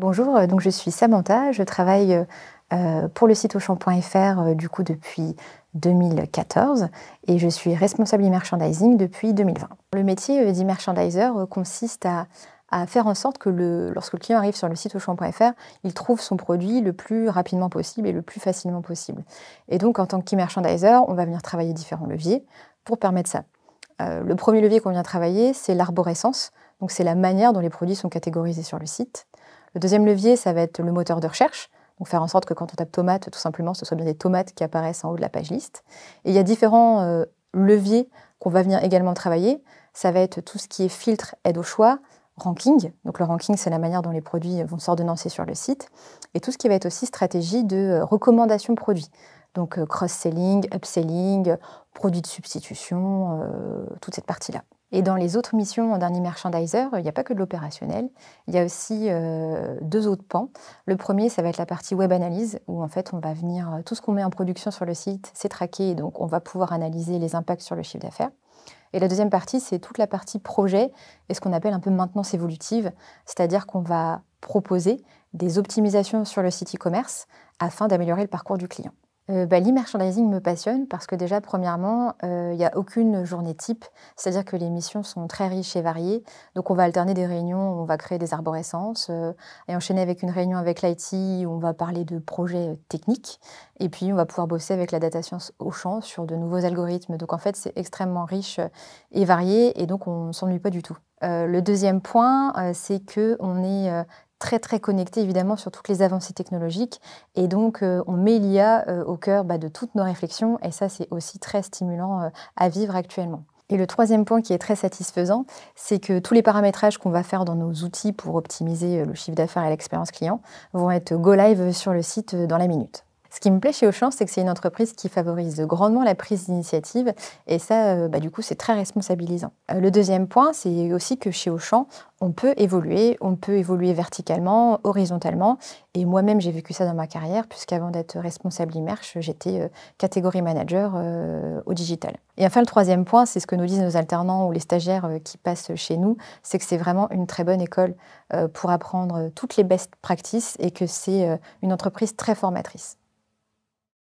Bonjour, euh, donc je suis Samantha, je travaille euh, euh, pour le site auchan.fr du coup depuis 2014 et je suis responsable e merchandising depuis 2020. Le métier d'e-merchandiser consiste à, faire en sorte que lorsque le client arrive sur le site auchan.fr, il trouve son produit le plus rapidement possible et le plus facilement possible. Et donc en tant qu'e-merchandiser, on va venir travailler différents leviers pour permettre ça. le premier levier qu'on vient travailler, c'est l'arborescence, donc c'est la manière dont les produits sont catégorisés sur le site. Le deuxième levier, ça va être le moteur de recherche. Donc faire en sorte que quand on tape tomate, tout simplement, ce soit bien des tomates qui apparaissent en haut de la page liste. Et il y a différents euh, leviers qu'on va venir également travailler. Ça va être tout ce qui est filtre, aide au choix, ranking. Donc le ranking, c'est la manière dont les produits vont s'ordonnancer sur le site. Et tout ce qui va être aussi stratégie de euh, recommandation produits, Donc euh, cross-selling, upselling, produits de substitution, toute cette partie-là. Et dans les autres missions en dernier merchandiser, il n'y a pas que de l'opérationnel, il y a aussi euh, deux autres pans. Le premier, ça va être la partie web analyse, où en fait on va venir, euh, tout ce qu'on met en production sur le site, c'est traqué, et donc on va pouvoir analyser les impacts sur le chiffre d'affaires. Et la deuxième partie, c'est toute la partie projet et ce qu'on appelle un peu maintenance évolutive, c'est-à-dire qu'on va proposer des optimisations sur le site e-commerce afin d'améliorer le parcours du client. Euh, bah, l'e-merchandising me passionne parce que déjà, premièrement, il euh, n'y a aucune journée type, c'est-à-dire que les missions sont très riches et variées. Donc on va alterner des réunions on va créer des arborescences euh, et enchaîner avec une réunion avec l'IT où on va parler de projets techniques. Et puis on va pouvoir bosser avec la data science au champ sur de nouveaux algorithmes. Donc en fait, c'est extrêmement riche et varié et donc on ne s'ennuie pas du tout. le deuxième point, c'est que on est très très connecté, évidemment sur toutes les avancées technologiques et donc euh, on met l'IA euh, au cœur bah, de toutes nos réflexions et ça c'est aussi très stimulant euh, à vivre actuellement. Et le troisième point qui est très satisfaisant, c'est que tous les paramétrages qu'on va faire dans nos outils pour optimiser le chiffre d'affaires et l'expérience client vont être go live sur le site dans la minute. Ce qui me plaît chez Auchan, c'est que c'est une entreprise qui favorise grandement la prise d'initiative et ça, euh, bah, du coup, c'est très responsabilisant. Euh, le deuxième point, c'est aussi que chez Auchan, on peut évoluer, on peut évoluer verticalement, horizontalement. Et moi-même, j'ai vécu ça dans ma carrière, puisqu'avant d'être responsable IMERCH, j'étais euh, catégorie manager au digital. Et enfin, le troisième point, c'est ce que nous disent nos alternants ou les stagiaires qui passent chez nous, c'est que c'est vraiment une très bonne école pour apprendre toutes les best practices et que c'est une entreprise très formatrice.